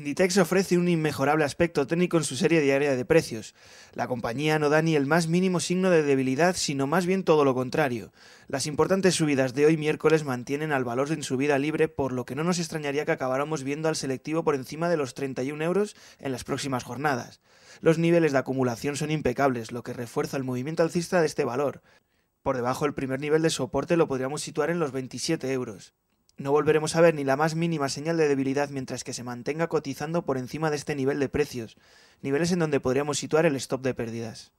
Inditex ofrece un inmejorable aspecto técnico en su serie diaria de precios. La compañía no da ni el más mínimo signo de debilidad, sino más bien todo lo contrario. Las importantes subidas de hoy miércoles mantienen al valor en subida libre, por lo que no nos extrañaría que acabáramos viendo al selectivo por encima de los 31 euros en las próximas jornadas. Los niveles de acumulación son impecables, lo que refuerza el movimiento alcista de este valor. Por debajo del primer nivel de soporte lo podríamos situar en los 27 euros. No volveremos a ver ni la más mínima señal de debilidad mientras que se mantenga cotizando por encima de este nivel de precios, niveles en donde podríamos situar el stop de pérdidas.